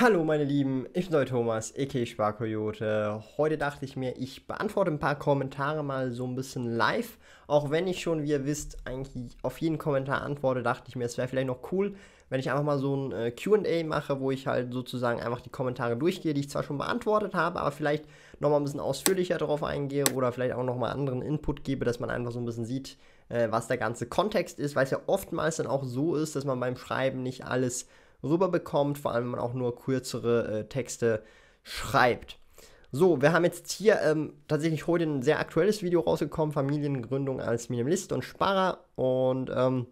Hallo meine Lieben, ich bin euer Thomas, a.k.a. Sparkoyote. Heute dachte ich mir, ich beantworte ein paar Kommentare mal so ein bisschen live. Auch wenn ich schon, wie ihr wisst, eigentlich auf jeden Kommentar antworte, dachte ich mir, es wäre vielleicht noch cool, wenn ich einfach mal so ein äh, Q&A mache, wo ich halt sozusagen einfach die Kommentare durchgehe, die ich zwar schon beantwortet habe, aber vielleicht nochmal ein bisschen ausführlicher darauf eingehe oder vielleicht auch nochmal anderen Input gebe, dass man einfach so ein bisschen sieht, äh, was der ganze Kontext ist, weil es ja oftmals dann auch so ist, dass man beim Schreiben nicht alles rüberbekommt, vor allem wenn man auch nur kürzere äh, Texte schreibt. So, wir haben jetzt hier ähm, tatsächlich heute ein sehr aktuelles Video rausgekommen, Familiengründung als Minimalist und Sparer. Und ähm,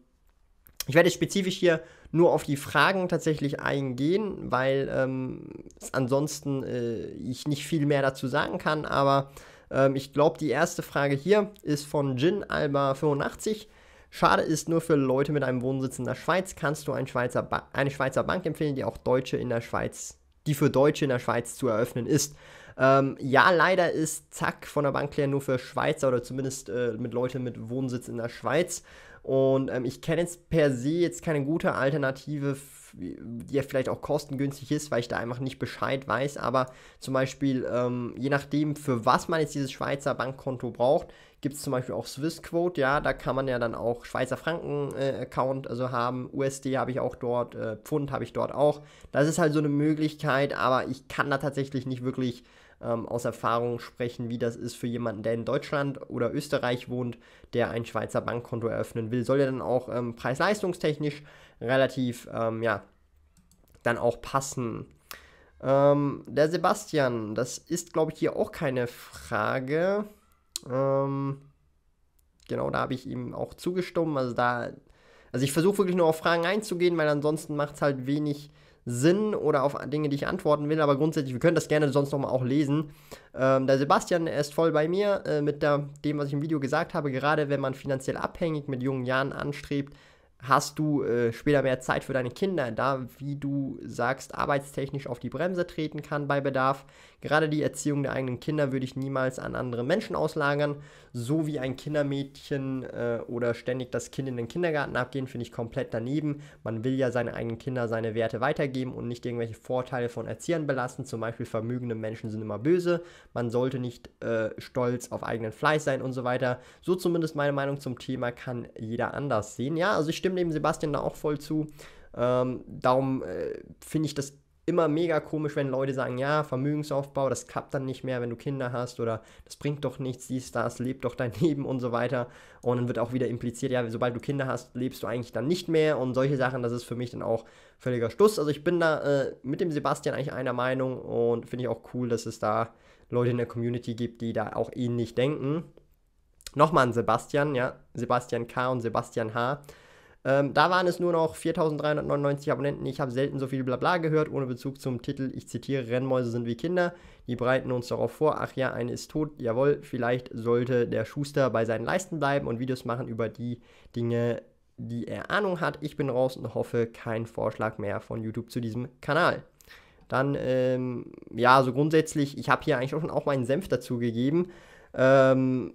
ich werde jetzt spezifisch hier nur auf die Fragen tatsächlich eingehen, weil ähm, ansonsten äh, ich nicht viel mehr dazu sagen kann. Aber ähm, ich glaube, die erste Frage hier ist von Jin Alba 85. Schade ist nur für Leute mit einem Wohnsitz in der Schweiz, kannst du ein Schweizer eine Schweizer Bank empfehlen, die auch Deutsche in der Schweiz, die für Deutsche in der Schweiz zu eröffnen ist. Ähm, ja, leider ist Zack von der Banklehre nur für Schweizer oder zumindest äh, mit Leuten mit Wohnsitz in der Schweiz. Und ähm, ich kenne jetzt per se jetzt keine gute Alternative, die ja vielleicht auch kostengünstig ist, weil ich da einfach nicht Bescheid weiß. Aber zum Beispiel, ähm, je nachdem, für was man jetzt dieses Schweizer Bankkonto braucht, gibt es zum Beispiel auch Swissquote, ja, da kann man ja dann auch Schweizer Franken-Account äh, also haben, USD habe ich auch dort, äh, Pfund habe ich dort auch. Das ist halt so eine Möglichkeit, aber ich kann da tatsächlich nicht wirklich ähm, aus Erfahrung sprechen, wie das ist für jemanden, der in Deutschland oder Österreich wohnt, der ein Schweizer Bankkonto eröffnen will. Soll ja dann auch ähm, preis-leistungstechnisch relativ, ähm, ja, dann auch passen. Ähm, der Sebastian, das ist, glaube ich, hier auch keine Frage. Ähm, genau, da habe ich ihm auch zugestimmt. Also da, also ich versuche wirklich nur auf Fragen einzugehen, weil ansonsten macht es halt wenig Sinn oder auf Dinge, die ich antworten will. Aber grundsätzlich, wir können das gerne sonst nochmal auch lesen. Ähm, der Sebastian ist voll bei mir äh, mit der, dem, was ich im Video gesagt habe. Gerade wenn man finanziell abhängig mit jungen Jahren anstrebt, hast du äh, später mehr Zeit für deine Kinder, da wie du sagst, arbeitstechnisch auf die Bremse treten kann bei Bedarf. Gerade die Erziehung der eigenen Kinder würde ich niemals an andere Menschen auslagern. So wie ein Kindermädchen äh, oder ständig das Kind in den Kindergarten abgehen, finde ich komplett daneben. Man will ja seine eigenen Kinder seine Werte weitergeben und nicht irgendwelche Vorteile von Erziehern belasten. Zum Beispiel vermögende Menschen sind immer böse. Man sollte nicht äh, stolz auf eigenen Fleiß sein und so weiter. So zumindest meine Meinung zum Thema kann jeder anders sehen. Ja, also ich stimme dem Sebastian da auch voll zu. Ähm, darum äh, finde ich das immer mega komisch, wenn Leute sagen, ja, Vermögensaufbau, das klappt dann nicht mehr, wenn du Kinder hast oder das bringt doch nichts, dies, das, lebt doch dein Leben und so weiter. Und dann wird auch wieder impliziert, ja, sobald du Kinder hast, lebst du eigentlich dann nicht mehr und solche Sachen, das ist für mich dann auch völliger Stuss. Also ich bin da äh, mit dem Sebastian eigentlich einer Meinung und finde ich auch cool, dass es da Leute in der Community gibt, die da auch ähnlich denken. Nochmal an Sebastian, ja, Sebastian K. und Sebastian H ähm, da waren es nur noch 4.399 Abonnenten. Ich habe selten so viel Blabla gehört, ohne Bezug zum Titel. Ich zitiere, Rennmäuse sind wie Kinder. Die bereiten uns darauf vor, ach ja, eine ist tot. Jawohl, vielleicht sollte der Schuster bei seinen Leisten bleiben und Videos machen über die Dinge, die er Ahnung hat. Ich bin raus und hoffe, kein Vorschlag mehr von YouTube zu diesem Kanal. Dann, ähm, ja, so grundsätzlich, ich habe hier eigentlich auch schon auch meinen Senf dazu gegeben. Ähm,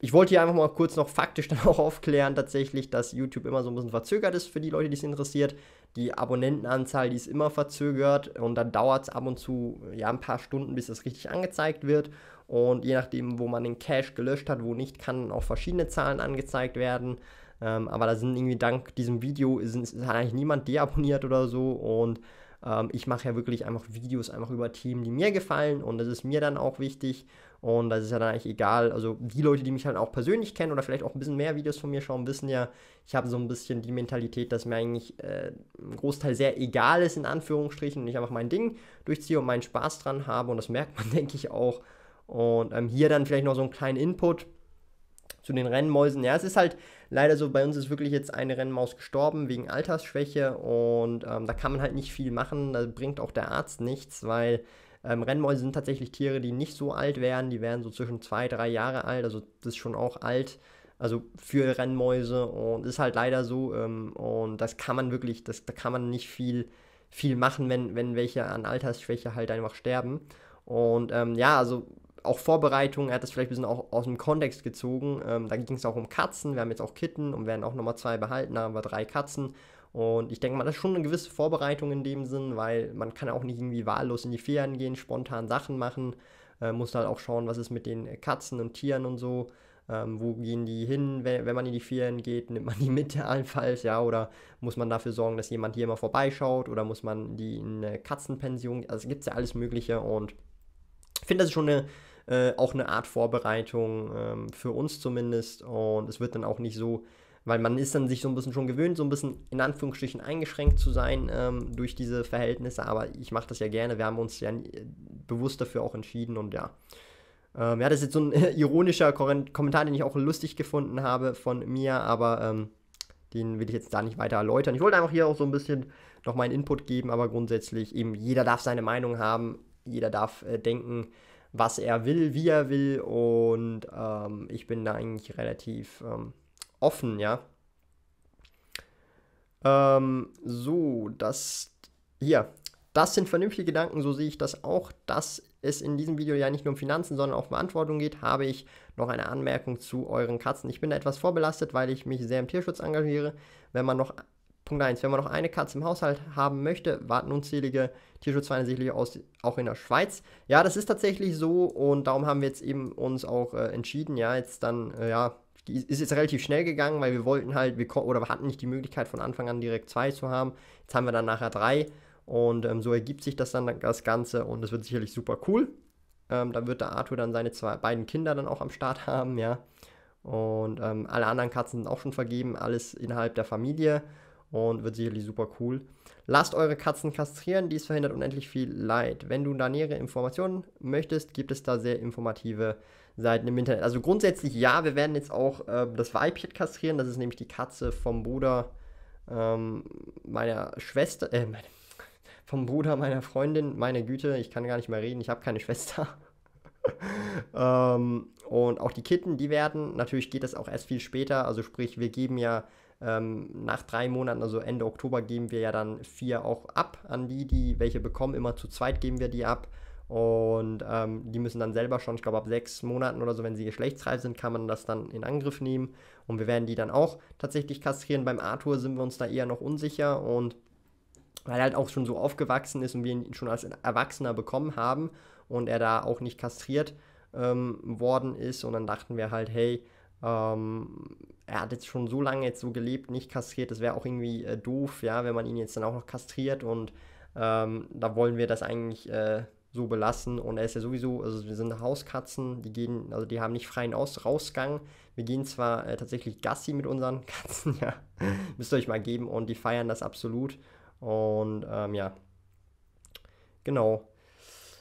ich wollte hier einfach mal kurz noch faktisch dann auch aufklären, tatsächlich, dass YouTube immer so ein bisschen verzögert ist für die Leute, die es interessiert. Die Abonnentenanzahl, die ist immer verzögert und dann dauert es ab und zu ja ein paar Stunden, bis das richtig angezeigt wird. Und je nachdem, wo man den Cache gelöscht hat, wo nicht, kann auch verschiedene Zahlen angezeigt werden. Ähm, aber da sind irgendwie dank diesem Video ist, ist eigentlich niemand deabonniert oder so und ähm, ich mache ja wirklich einfach Videos einfach über Themen, die mir gefallen und das ist mir dann auch wichtig und das ist ja dann eigentlich egal. Also die Leute, die mich halt auch persönlich kennen oder vielleicht auch ein bisschen mehr Videos von mir schauen, wissen ja, ich habe so ein bisschen die Mentalität, dass mir eigentlich äh, ein Großteil sehr egal ist, in Anführungsstrichen. Und ich einfach mein Ding durchziehe und meinen Spaß dran habe. Und das merkt man, denke ich, auch. Und ähm, hier dann vielleicht noch so einen kleinen Input zu den Rennmäusen. Ja, es ist halt leider so, bei uns ist wirklich jetzt eine Rennmaus gestorben wegen Altersschwäche und ähm, da kann man halt nicht viel machen. Da bringt auch der Arzt nichts, weil ähm, Rennmäuse sind tatsächlich Tiere, die nicht so alt werden. Die werden so zwischen zwei, drei Jahre alt. Also das ist schon auch alt. Also für Rennmäuse und ist halt leider so. Ähm, und das kann man wirklich, das, da kann man nicht viel, viel machen, wenn, wenn welche an Altersschwäche halt einfach sterben. Und ähm, ja, also auch Vorbereitung, er hat das vielleicht ein bisschen auch aus dem Kontext gezogen. Ähm, da ging es auch um Katzen. Wir haben jetzt auch Kitten und werden auch nochmal zwei behalten. Da haben wir drei Katzen. Und ich denke mal, das ist schon eine gewisse Vorbereitung in dem Sinn, weil man kann auch nicht irgendwie wahllos in die Ferien gehen, spontan Sachen machen, äh, muss halt auch schauen, was ist mit den Katzen und Tieren und so. Ähm, wo gehen die hin, wenn, wenn, man in die Ferien geht? Nimmt man die mit allenfalls, ja? Oder muss man dafür sorgen, dass jemand hier mal vorbeischaut? Oder muss man die in eine Katzenpension? Also gibt es ja alles Mögliche und ich finde, das ist schon eine, äh, auch eine Art Vorbereitung ähm, für uns zumindest. Und es wird dann auch nicht so weil man ist dann sich so ein bisschen schon gewöhnt, so ein bisschen in Anführungsstrichen eingeschränkt zu sein ähm, durch diese Verhältnisse. Aber ich mache das ja gerne. Wir haben uns ja äh, bewusst dafür auch entschieden und ja. Ähm, ja, das ist jetzt so ein ironischer Kommentar, den ich auch lustig gefunden habe von mir, aber ähm, den will ich jetzt da nicht weiter erläutern. Ich wollte einfach hier auch so ein bisschen noch meinen Input geben, aber grundsätzlich eben jeder darf seine Meinung haben, jeder darf äh, denken, was er will, wie er will und ähm, ich bin da eigentlich relativ ähm, offen, ja. Ähm, so, das hier. Das sind vernünftige Gedanken, so sehe ich das auch. Dass es in diesem Video ja nicht nur um Finanzen, sondern auch um Verantwortung geht, habe ich noch eine Anmerkung zu euren Katzen. Ich bin da etwas vorbelastet, weil ich mich sehr im Tierschutz engagiere. Wenn man noch Punkt 1. Wenn man noch eine Katze im Haushalt haben möchte, warten unzählige Tierschutzvereine sicherlich aus, auch in der Schweiz. Ja, das ist tatsächlich so und darum haben wir jetzt eben uns auch äh, entschieden, ja, jetzt dann, äh, ja, ist jetzt relativ schnell gegangen, weil wir wollten halt, wir oder wir hatten nicht die Möglichkeit von Anfang an direkt zwei zu haben. Jetzt haben wir dann nachher drei und ähm, so ergibt sich das dann das Ganze und es wird sicherlich super cool. Ähm, dann wird der Arthur dann seine zwei, beiden Kinder dann auch am Start haben, ja. Und ähm, alle anderen Katzen sind auch schon vergeben, alles innerhalb der Familie und wird sicherlich super cool. Lasst eure Katzen kastrieren, dies verhindert unendlich viel Leid. Wenn du da nähere Informationen möchtest, gibt es da sehr informative Seiten im Internet. Also grundsätzlich ja, wir werden jetzt auch äh, das Weibchen kastrieren, das ist nämlich die Katze vom Bruder ähm, meiner Schwester, äh, meine, vom Bruder meiner Freundin, meine Güte, ich kann gar nicht mehr reden, ich habe keine Schwester. ähm, und auch die Kitten, die werden, natürlich geht das auch erst viel später, also sprich, wir geben ja ähm, nach drei Monaten, also Ende Oktober, geben wir ja dann vier auch ab an die, die welche bekommen. Immer zu zweit geben wir die ab. Und ähm, die müssen dann selber schon, ich glaube, ab sechs Monaten oder so, wenn sie geschlechtsreif sind, kann man das dann in Angriff nehmen. Und wir werden die dann auch tatsächlich kastrieren. Beim Arthur sind wir uns da eher noch unsicher und weil er halt auch schon so aufgewachsen ist und wir ihn schon als Erwachsener bekommen haben und er da auch nicht kastriert ähm, worden ist. Und dann dachten wir halt, hey, ähm, er hat jetzt schon so lange jetzt so gelebt, nicht kastriert. Das wäre auch irgendwie äh, doof, ja, wenn man ihn jetzt dann auch noch kastriert. Und ähm, da wollen wir das eigentlich äh, so belassen. Und er ist ja sowieso, also wir sind Hauskatzen, die gehen, also die haben nicht freien Aus Rausgang. Wir gehen zwar äh, tatsächlich Gassi mit unseren Katzen, ja, müsst ihr euch mal geben. Und die feiern das absolut. Und ähm, ja, genau.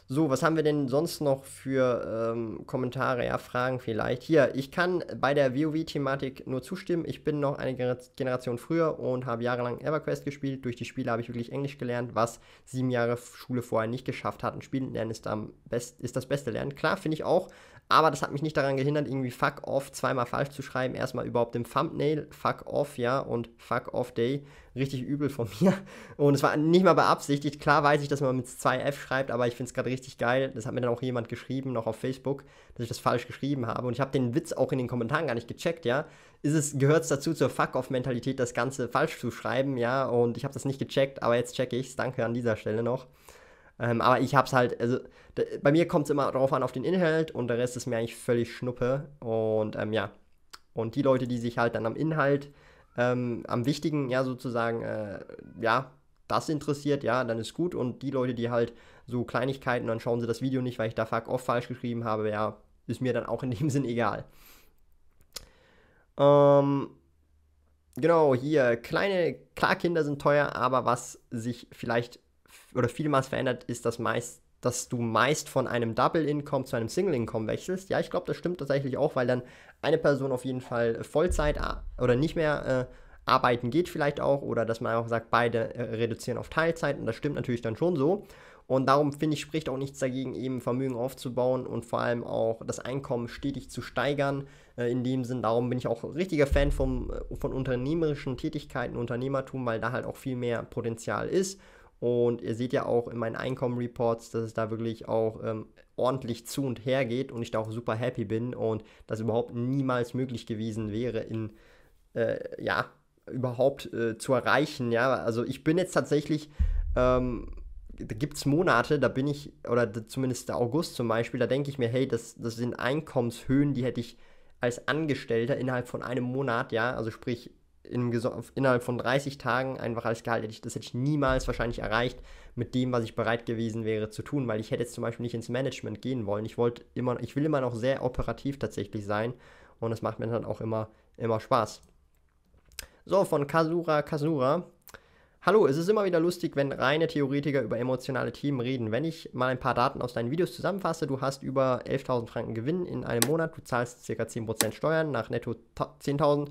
So, was haben wir denn sonst noch für ähm, Kommentare, ja, Fragen vielleicht? Hier, ich kann bei der WoW-Thematik nur zustimmen. Ich bin noch eine Generation früher und habe jahrelang EverQuest gespielt. Durch die Spiele habe ich wirklich Englisch gelernt, was sieben Jahre Schule vorher nicht geschafft hatten. Spielen lernen ist, am best ist das beste Lernen. Klar, finde ich auch, aber das hat mich nicht daran gehindert, irgendwie Fuck Off zweimal falsch zu schreiben. Erstmal überhaupt im Thumbnail Fuck Off, ja, und Fuck Off Day. Richtig übel von mir. Und es war nicht mal beabsichtigt. Klar weiß ich, dass man mit 2F schreibt, aber ich finde es gerade richtig geil. Das hat mir dann auch jemand geschrieben, noch auf Facebook, dass ich das falsch geschrieben habe. Und ich habe den Witz auch in den Kommentaren gar nicht gecheckt, ja. Ist es, gehört es dazu zur Fuck-Off-Mentalität, das Ganze falsch zu schreiben, ja. Und ich habe das nicht gecheckt, aber jetzt checke ich es. Danke an dieser Stelle noch. Ähm, aber ich hab's halt, also bei mir kommt es immer drauf an, auf den Inhalt und der Rest ist mir eigentlich völlig Schnuppe. Und ähm, ja. Und die Leute, die sich halt dann am Inhalt, ähm, am Wichtigen, ja, sozusagen, äh, ja, das interessiert, ja, dann ist gut. Und die Leute, die halt so Kleinigkeiten, dann schauen sie das Video nicht, weil ich da fuck off falsch geschrieben habe, ja, ist mir dann auch in dem Sinn egal. Ähm, genau, hier, kleine, klar, Kinder sind teuer, aber was sich vielleicht oder vielmals verändert, ist, dass, meist, dass du meist von einem Double Income zu einem Single Income wechselst. Ja, ich glaube, das stimmt tatsächlich auch, weil dann eine Person auf jeden Fall äh, Vollzeit oder nicht mehr äh, arbeiten geht vielleicht auch oder dass man auch sagt, beide äh, reduzieren auf Teilzeit und das stimmt natürlich dann schon so. Und darum finde ich, spricht auch nichts dagegen, eben Vermögen aufzubauen und vor allem auch das Einkommen stetig zu steigern. Äh, in dem Sinn, darum bin ich auch richtiger Fan vom, äh, von unternehmerischen Tätigkeiten, Unternehmertum, weil da halt auch viel mehr Potenzial ist. Und ihr seht ja auch in meinen Einkommen-Reports, dass es da wirklich auch ähm, ordentlich zu und her geht und ich da auch super happy bin und das überhaupt niemals möglich gewesen wäre, in, äh, ja, überhaupt äh, zu erreichen. Ja, also ich bin jetzt tatsächlich. Ähm, da gibt es Monate, da bin ich, oder zumindest der August zum Beispiel, da denke ich mir, hey, das, das sind Einkommenshöhen, die hätte ich als Angestellter innerhalb von einem Monat, ja, also sprich in, innerhalb von 30 Tagen einfach waches Gehalt hätte ich, das hätte ich niemals wahrscheinlich erreicht mit dem, was ich bereit gewesen wäre zu tun, weil ich hätte jetzt zum Beispiel nicht ins Management gehen wollen. Ich wollte immer, ich will immer noch sehr operativ tatsächlich sein und das macht mir dann auch immer, immer Spaß. So, von Kasura Kasura. Hallo, es ist immer wieder lustig, wenn reine Theoretiker über emotionale Themen reden. Wenn ich mal ein paar Daten aus deinen Videos zusammenfasse, du hast über 11.000 Franken Gewinn in einem Monat, du zahlst ca. 10% Steuern, nach netto 10.000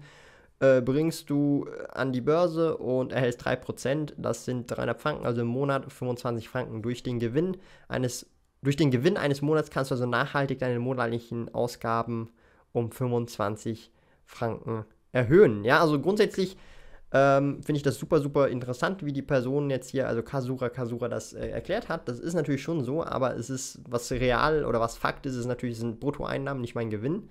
äh, bringst du äh, an die Börse und erhältst 3%. Das sind 300 Franken, also im Monat 25 Franken. Durch den Gewinn eines, durch den Gewinn eines Monats kannst du also nachhaltig deine monatlichen Ausgaben um 25 Franken erhöhen. Ja, also grundsätzlich ähm, finde ich das super, super interessant, wie die Person jetzt hier, also Kasura Kasura, das äh, erklärt hat. Das ist natürlich schon so, aber es ist, was real oder was Fakt ist, ist natürlich, sind Bruttoeinnahmen, nicht mein Gewinn.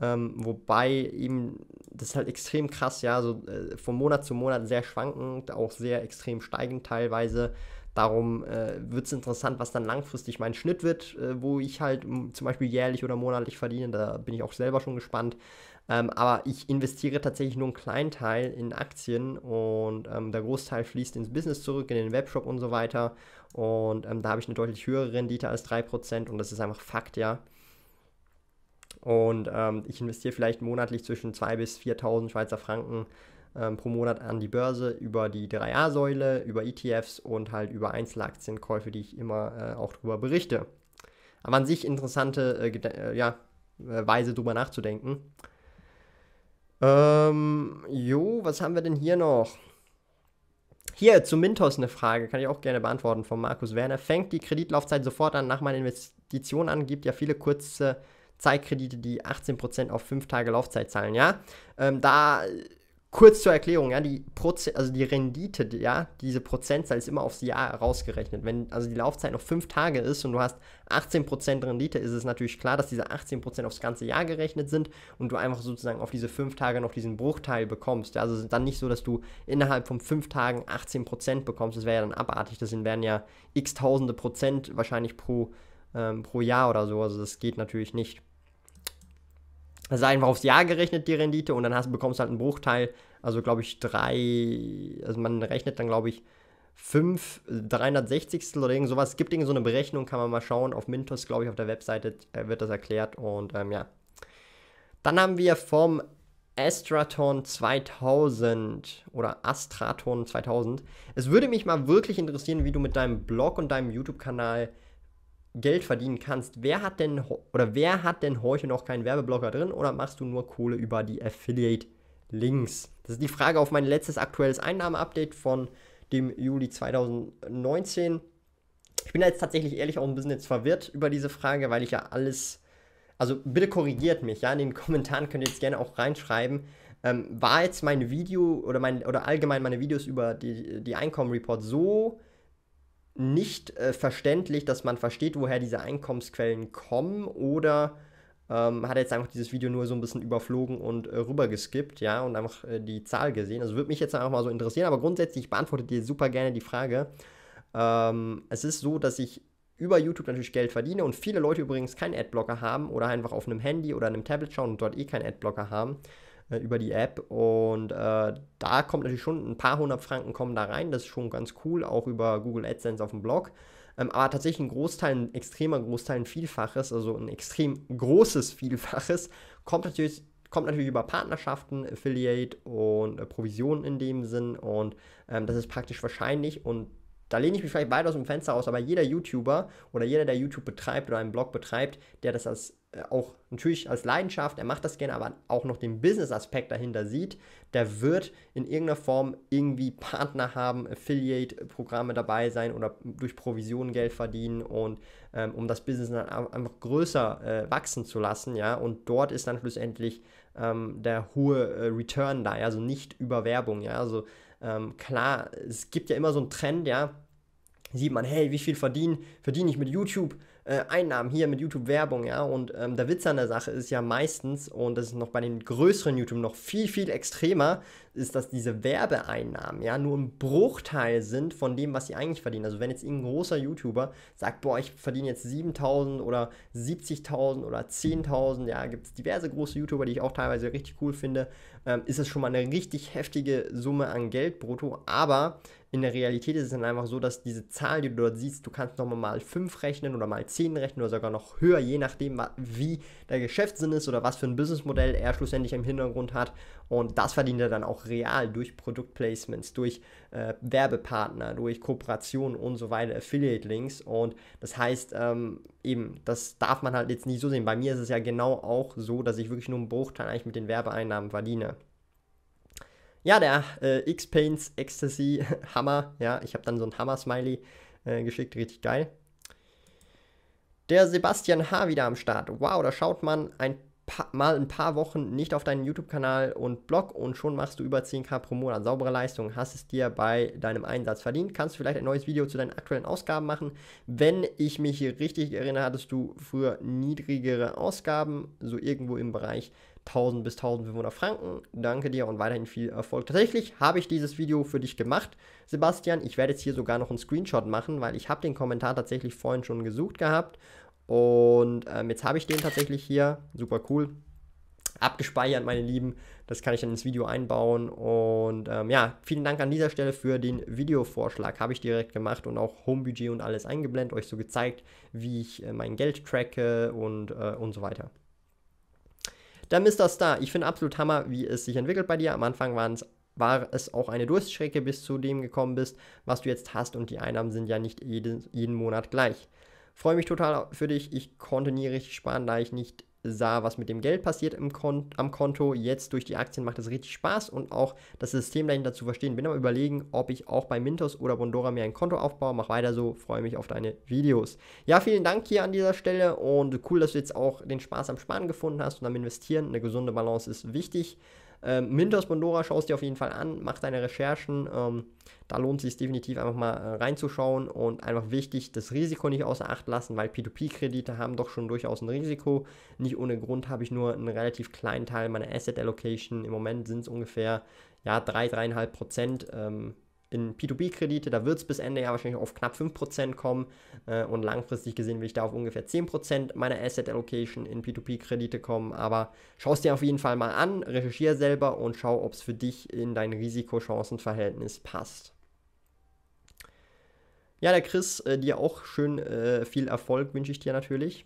Ähm, wobei eben das ist halt extrem krass, ja, so äh, von Monat zu Monat sehr schwankend, auch sehr extrem steigend teilweise. Darum äh, wird es interessant, was dann langfristig mein Schnitt wird, äh, wo ich halt zum Beispiel jährlich oder monatlich verdiene. Da bin ich auch selber schon gespannt. Ähm, aber ich investiere tatsächlich nur einen kleinen Teil in Aktien und ähm, der Großteil fließt ins Business zurück, in den Webshop und so weiter. Und ähm, da habe ich eine deutlich höhere Rendite als 3% und das ist einfach Fakt, ja. Und ähm, ich investiere vielleicht monatlich zwischen 2.000 bis 4.000 Schweizer Franken ähm, pro Monat an die Börse über die 3A-Säule, über ETFs und halt über Einzelaktienkäufe, die ich immer äh, auch darüber berichte. Aber an sich interessante äh, äh ja, äh, Weise darüber nachzudenken. Ähm, jo, was haben wir denn hier noch? Hier zu Mintos eine Frage, kann ich auch gerne beantworten von Markus Werner. Fängt die Kreditlaufzeit sofort an nach meiner Investition an? Gibt ja viele kurze Zeitkredite, die 18% auf 5 Tage Laufzeit zahlen, ja. Ähm, da kurz zur Erklärung, ja, die Proze also die Rendite, die, ja, diese Prozentzahl ist immer aufs Jahr herausgerechnet. Wenn also die Laufzeit noch 5 Tage ist und du hast 18% Rendite, ist es natürlich klar, dass diese 18% aufs ganze Jahr gerechnet sind und du einfach sozusagen auf diese 5 Tage noch diesen Bruchteil bekommst. Ja, also es ist dann nicht so, dass du innerhalb von 5 Tagen 18% bekommst. Das wäre ja dann abartig. Das wären ja x tausende Prozent wahrscheinlich pro, ähm, pro Jahr oder so. Also das geht natürlich nicht. Das ist einfach aufs Jahr gerechnet die Rendite und dann hast, bekommst du halt einen Bruchteil, also glaube ich drei, also man rechnet dann glaube ich fünf, 360. oder irgend sowas. Es gibt irgend so eine Berechnung, kann man mal schauen. Auf Mintos, glaube ich, auf der Webseite äh, wird das erklärt und ähm, ja. Dann haben wir vom Astraton 2000 oder Astraton 2000. Es würde mich mal wirklich interessieren, wie du mit deinem Blog und deinem YouTube-Kanal Geld verdienen kannst. Wer hat denn oder wer hat denn heute noch keinen Werbeblocker drin oder machst du nur Kohle über die Affiliate Links? Das ist die Frage auf mein letztes aktuelles Einnahmeupdate von dem Juli 2019. Ich bin da jetzt tatsächlich ehrlich auch ein bisschen jetzt verwirrt über diese Frage, weil ich ja alles also bitte korrigiert mich, ja, in den Kommentaren könnt ihr jetzt gerne auch reinschreiben. Ähm, war jetzt mein Video oder mein oder allgemein meine Videos über die, die Einkommen Report so nicht äh, verständlich, dass man versteht, woher diese Einkommensquellen kommen oder ähm, hat jetzt einfach dieses Video nur so ein bisschen überflogen und äh, rübergeskippt, ja, und einfach äh, die Zahl gesehen. Also würde mich jetzt einfach mal so interessieren, aber grundsätzlich beantwortet dir super gerne die Frage. Ähm, es ist so, dass ich über YouTube natürlich Geld verdiene und viele Leute übrigens keinen Adblocker haben oder einfach auf einem Handy oder einem Tablet schauen und dort eh keinen Adblocker haben. Äh, über die App. Und äh, da kommt natürlich schon ein paar hundert Franken kommen da rein. Das ist schon ganz cool, auch über Google AdSense auf dem Blog. Ähm, aber tatsächlich ein Großteil, ein extremer Großteil, ein Vielfaches, also ein extrem großes Vielfaches, kommt natürlich kommt natürlich über Partnerschaften, Affiliate und äh, Provisionen in dem Sinn und ähm, das ist praktisch wahrscheinlich und da lehne ich mich vielleicht weit aus dem Fenster aus, aber jeder YouTuber oder jeder, der YouTube betreibt oder einen Blog betreibt, der das als äh, auch natürlich als Leidenschaft, er macht das gerne, aber auch noch den Business-Aspekt dahinter sieht, der wird in irgendeiner Form irgendwie Partner haben, Affiliate-Programme dabei sein oder durch Provisionen Geld verdienen und ähm, um das Business dann einfach größer äh, wachsen zu lassen, ja, und dort ist dann schlussendlich ähm, der hohe äh, Return da, ja? also nicht über Werbung, ja, also ähm, klar, es gibt ja immer so einen Trend, ja, sieht man, hey, wie viel verdienen, verdiene ich mit YouTube, äh, Einnahmen hier mit YouTube-Werbung, ja. Und ähm, der Witz an der Sache ist ja meistens, und das ist noch bei den größeren YouTube noch viel, viel extremer, ist, dass diese Werbeeinnahmen ja nur ein Bruchteil sind von dem, was sie eigentlich verdienen. Also wenn jetzt irgendein großer YouTuber sagt, boah, ich verdiene jetzt 7.000 oder 70.000 oder 10.000, ja, gibt es diverse große YouTuber, die ich auch teilweise richtig cool finde, ähm, ist es schon mal eine richtig heftige Summe an Geld brutto. Aber in der Realität ist es dann einfach so, dass diese Zahl, die du dort siehst, du kannst nochmal mal 5 rechnen oder mal 10 rechnen oder sogar noch höher, je nachdem, wie der Geschäftssinn ist oder was für ein Businessmodell er schlussendlich im Hintergrund hat. Und das verdient er dann auch real durch Produktplacements, durch äh, Werbepartner, durch Kooperationen und so weiter, Affiliate-Links. Und das heißt ähm, eben, das darf man halt jetzt nicht so sehen. Bei mir ist es ja genau auch so, dass ich wirklich nur einen Bruchteil eigentlich mit den Werbeeinnahmen verdiene. Ja, der äh, X-Paints Ecstasy Hammer. Ja, ich habe dann so ein Hammer-Smiley äh, geschickt, richtig geil. Der Sebastian H. wieder am Start. Wow, da schaut man ein mal ein paar Wochen nicht auf deinen YouTube-Kanal und Blog und schon machst du über 10k pro Monat. Saubere Leistung, hast es dir bei deinem Einsatz verdient. Kannst du vielleicht ein neues Video zu deinen aktuellen Ausgaben machen. Wenn ich mich hier richtig erinnere, hattest du früher niedrigere Ausgaben, so irgendwo im Bereich 1000 bis 1500 Franken. Danke dir und weiterhin viel Erfolg. Tatsächlich habe ich dieses Video für dich gemacht, Sebastian. Ich werde jetzt hier sogar noch einen Screenshot machen, weil ich habe den Kommentar tatsächlich vorhin schon gesucht gehabt und ähm, jetzt habe ich den tatsächlich hier. Super cool. Abgespeichert, meine Lieben. Das kann ich dann ins Video einbauen. Und ähm, ja, vielen Dank an dieser Stelle für den Videovorschlag. Habe ich direkt gemacht und auch Homebudget und alles eingeblendet, euch so gezeigt, wie ich äh, mein Geld tracke und, äh, und so weiter. Dann Mr. Star. Ich finde absolut Hammer, wie es sich entwickelt bei dir. Am Anfang waren es war es auch eine Durststrecke bis zu dem gekommen bist, was du jetzt hast und die Einnahmen sind ja nicht jeden, jeden Monat gleich. Freue mich total für dich. Ich konnte nie richtig sparen, da ich nicht sah, was mit dem Geld passiert im Kon am Konto. Jetzt durch die Aktien macht es richtig Spaß und auch das System dahinter zu verstehen. Bin am überlegen, ob ich auch bei Mintos oder Bondora mir ein Konto aufbaue. Mach weiter so, freue mich auf deine Videos. Ja, vielen Dank hier an dieser Stelle und cool, dass du jetzt auch den Spaß am Sparen gefunden hast und am Investieren. Eine gesunde Balance ist wichtig. Ähm, Mintos Bondora schaust dir auf jeden Fall an, mach deine Recherchen. Ähm, da lohnt es sich definitiv einfach mal äh, reinzuschauen und einfach wichtig, das Risiko nicht außer Acht lassen, weil P2P-Kredite haben doch schon durchaus ein Risiko. Nicht ohne Grund habe ich nur einen relativ kleinen Teil meiner Asset Allocation. Im Moment sind es ungefähr ja, 3, 3,5 Prozent. Ähm, in p 2 p kredite da wird es bis Ende ja wahrscheinlich auf knapp 5% kommen äh, und langfristig gesehen will ich da auf ungefähr 10% meiner Asset Allocation in P2P-Kredite kommen, aber schau es dir auf jeden Fall mal an, recherchiere selber und schau, ob es für dich in dein Risikochancenverhältnis passt. Ja, der Chris, äh, dir auch schön äh, viel Erfolg wünsche ich dir natürlich.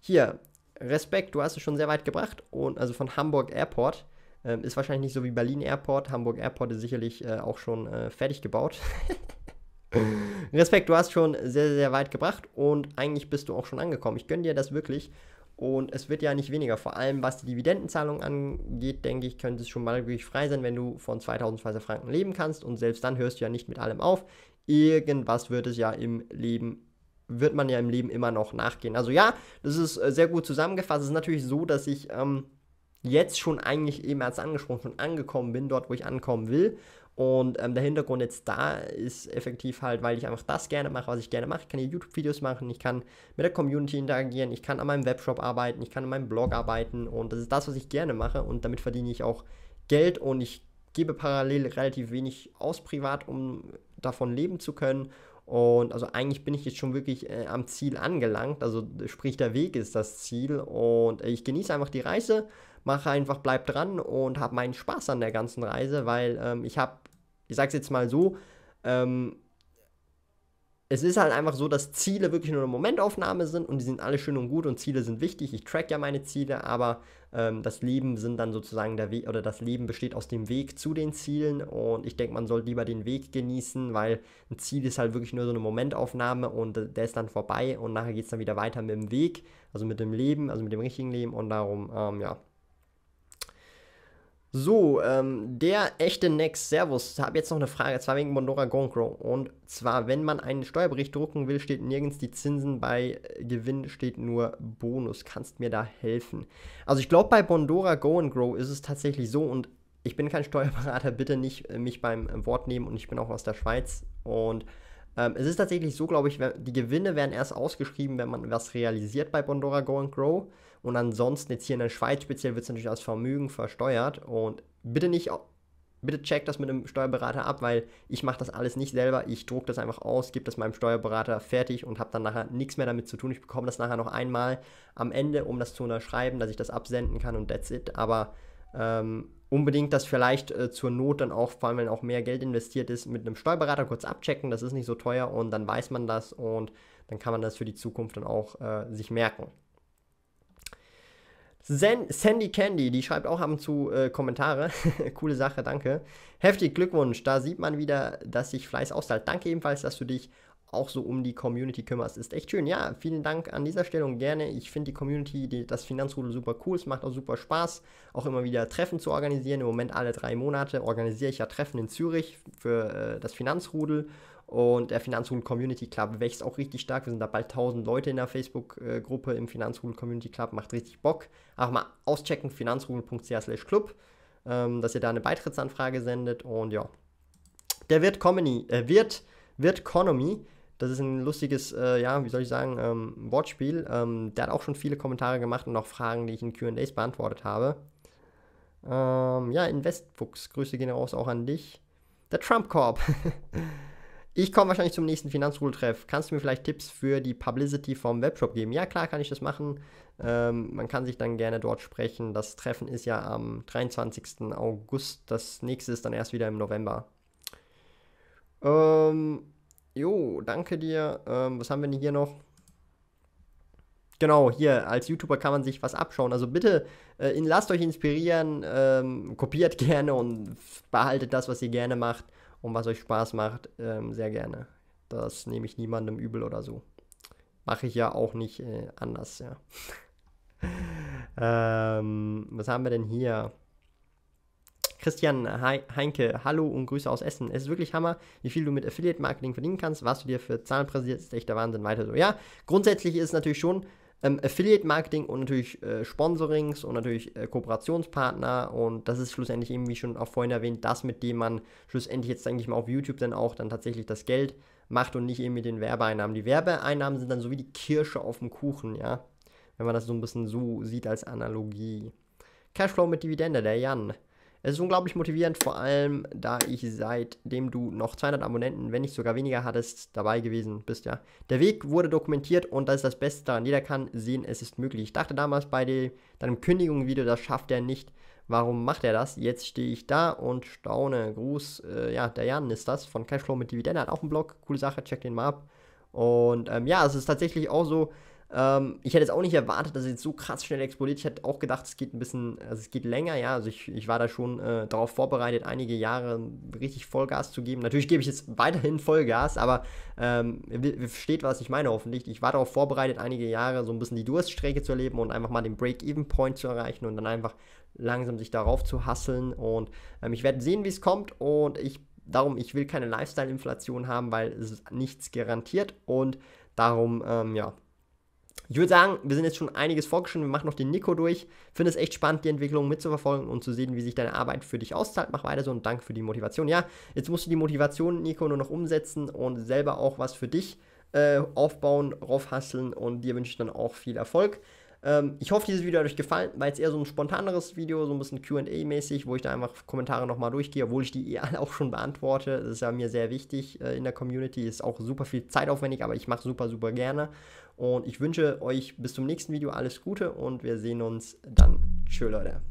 Hier, Respekt, du hast es schon sehr weit gebracht und also von Hamburg Airport. Ähm, ist wahrscheinlich nicht so wie Berlin Airport. Hamburg Airport ist sicherlich äh, auch schon äh, fertig gebaut. Respekt, du hast schon sehr, sehr weit gebracht und eigentlich bist du auch schon angekommen. Ich gönne dir das wirklich. Und es wird ja nicht weniger. Vor allem was die Dividendenzahlung angeht, denke ich, könnte es schon mal wirklich frei sein, wenn du von 2000 Franken leben kannst. Und selbst dann hörst du ja nicht mit allem auf. Irgendwas wird es ja im Leben, wird man ja im Leben immer noch nachgehen. Also ja, das ist äh, sehr gut zusammengefasst. Es ist natürlich so, dass ich ähm, jetzt schon eigentlich eben als angesprochen, schon angekommen bin, dort wo ich ankommen will. Und ähm, der Hintergrund jetzt da ist effektiv halt, weil ich einfach das gerne mache, was ich gerne mache. Ich kann hier YouTube-Videos machen, ich kann mit der Community interagieren, ich kann an meinem Webshop arbeiten, ich kann an meinem Blog arbeiten und das ist das, was ich gerne mache und damit verdiene ich auch Geld und ich gebe parallel relativ wenig aus privat, um davon leben zu können. Und also eigentlich bin ich jetzt schon wirklich äh, am Ziel angelangt. Also sprich, der Weg ist das Ziel und äh, ich genieße einfach die Reise mache einfach, bleib dran und habe meinen Spaß an der ganzen Reise, weil ähm, ich habe, ich sag's jetzt mal so, ähm, es ist halt einfach so, dass Ziele wirklich nur eine Momentaufnahme sind und die sind alle schön und gut und Ziele sind wichtig. Ich track ja meine Ziele, aber ähm, das Leben sind dann sozusagen der Weg oder das Leben besteht aus dem Weg zu den Zielen und ich denke, man sollte lieber den Weg genießen, weil ein Ziel ist halt wirklich nur so eine Momentaufnahme und der ist dann vorbei und nachher geht es dann wieder weiter mit dem Weg, also mit dem Leben, also mit dem richtigen Leben und darum, ähm, ja, so, ähm, der echte Next, Servus, Ich habe jetzt noch eine Frage, zwar wegen Bondora Gonkro. Und zwar, wenn man einen Steuerbericht drucken will, steht nirgends die Zinsen, bei äh, Gewinn steht nur Bonus. Kannst mir da helfen? Also ich glaube, bei Bondora Go and Grow ist es tatsächlich so und ich bin kein Steuerberater, bitte nicht äh, mich beim äh, Wort nehmen und ich bin auch aus der Schweiz und ähm, es ist tatsächlich so, glaube ich, die Gewinne werden erst ausgeschrieben, wenn man was realisiert bei Bondora Go and Grow. Und ansonsten jetzt hier in der Schweiz speziell wird es natürlich als Vermögen versteuert. Und bitte nicht, bitte checkt das mit einem Steuerberater ab, weil ich mache das alles nicht selber. Ich druck das einfach aus, gebe das meinem Steuerberater fertig und habe dann nachher nichts mehr damit zu tun. Ich bekomme das nachher noch einmal am Ende, um das zu unterschreiben, dass ich das absenden kann und that's it. Aber ähm, unbedingt das vielleicht äh, zur Not dann auch, vor allem wenn auch mehr Geld investiert ist, mit einem Steuerberater kurz abchecken. Das ist nicht so teuer und dann weiß man das und dann kann man das für die Zukunft dann auch äh, sich merken. Zen Sandy Candy, die schreibt auch ab und zu äh, Kommentare. Coole Sache, danke. Heftig Glückwunsch, da sieht man wieder, dass sich Fleiß auszahlt. Danke ebenfalls, dass du dich auch so um die Community kümmerst. Ist echt schön. Ja, vielen Dank an dieser Stelle gerne. Ich finde die Community, die, das Finanzrudel super cool. Es macht auch super Spaß, auch immer wieder Treffen zu organisieren. Im Moment alle drei Monate organisiere ich ja Treffen in Zürich für äh, das Finanzrudel und der Finanzhul Community Club wächst auch richtig stark. Wir sind da bald 1000 Leute in der Facebook-Gruppe im Finanzhul Community Club. Macht richtig Bock. Auch mal auschecken, finanzhul.ch club, ähm, dass ihr da eine Beitrittsanfrage sendet. Und ja, der wird Comedy, äh, wird, wird Economy. Das ist ein lustiges, äh, ja, wie soll ich sagen, ähm, Wortspiel. Ähm, der hat auch schon viele Kommentare gemacht und auch Fragen, die ich in QAs beantwortet habe. Ähm, ja, Investfuchs, Grüße gehen raus auch an dich. Der Trump Corp. Ich komme wahrscheinlich zum nächsten Finanzrudeltreff. Kannst du mir vielleicht Tipps für die Publicity vom Webshop geben? Ja, klar, kann ich das machen. Ähm, man kann sich dann gerne dort sprechen. Das Treffen ist ja am 23. August. Das nächste ist dann erst wieder im November. Ähm, jo, danke dir. Ähm, was haben wir denn hier noch? Genau, hier, als YouTuber kann man sich was abschauen. Also bitte, äh, lasst euch inspirieren, ähm, kopiert gerne und behaltet das, was ihr gerne macht und was euch Spaß macht, ähm, sehr gerne. Das nehme ich niemandem übel oder so. Mache ich ja auch nicht äh, anders, ja. ähm, was haben wir denn hier? Christian Heinke, hallo und Grüße aus Essen. Es ist wirklich Hammer, wie viel du mit Affiliate Marketing verdienen kannst, was du dir für Zahlen präsentierst, ist echt der Wahnsinn, weiter so. Ja, grundsätzlich ist es natürlich schon ähm, Affiliate-Marketing und natürlich äh, Sponsorings und natürlich äh, Kooperationspartner und das ist schlussendlich eben, wie schon auch vorhin erwähnt, das, mit dem man schlussendlich jetzt, denke ich mal, auf YouTube dann auch dann tatsächlich das Geld macht und nicht eben mit den Werbeeinnahmen. Die Werbeeinnahmen sind dann so wie die Kirsche auf dem Kuchen, ja, wenn man das so ein bisschen so sieht als Analogie. Cashflow mit Dividende, der Jan. Es ist unglaublich motivierend, vor allem da ich seitdem du noch 200 Abonnenten, wenn nicht sogar weniger hattest, dabei gewesen bist, ja. Der Weg wurde dokumentiert und das ist das Beste daran. Jeder kann sehen, es ist möglich. Ich dachte damals bei deinem Kündigungsvideo, das schafft er nicht. Warum macht er das? Jetzt stehe ich da und staune. Gruß, äh, ja, der Jan ist das von Cashflow mit Dividende, hat auch einen Blog. Coole Sache, check den mal ab. Und ähm, ja, es ist tatsächlich auch so, ähm, ich hätte jetzt auch nicht erwartet, dass es jetzt so krass schnell explodiert. Ich hätte auch gedacht, es geht ein bisschen, also es geht länger, ja. Also ich, ich war da schon äh, darauf vorbereitet, einige Jahre richtig Vollgas zu geben. Natürlich gebe ich jetzt weiterhin Vollgas, aber ähm, ihr versteht, was ich meine hoffentlich. Ich war darauf vorbereitet, einige Jahre so ein bisschen die Durststrecke zu erleben und einfach mal den Break-Even-Point zu erreichen und dann einfach langsam sich darauf zu hasseln. Und ähm, ich werde sehen, wie es kommt. Und ich darum, ich will keine Lifestyle-Inflation haben, weil es ist nichts garantiert und darum, ähm, ja, ich würde sagen, wir sind jetzt schon einiges vorgeschrieben. Wir machen noch den Nico durch. Finde es echt spannend, die Entwicklung mitzuverfolgen und zu sehen, wie sich deine Arbeit für dich auszahlt. Mach weiter so und danke für die Motivation. Ja, jetzt musst du die Motivation, Nico, nur noch umsetzen und selber auch was für dich äh, aufbauen, raufhasseln und dir wünsche ich dann auch viel Erfolg. Ähm, ich hoffe, dieses Video hat euch gefallen. War jetzt eher so ein spontaneres Video, so ein bisschen QA-mäßig, wo ich da einfach Kommentare nochmal durchgehe, obwohl ich die eh alle auch schon beantworte. Das ist ja mir sehr wichtig äh, in der Community. Ist auch super viel zeitaufwendig, aber ich mache super, super gerne. Und ich wünsche euch bis zum nächsten Video alles Gute und wir sehen uns dann. Tschö, Leute.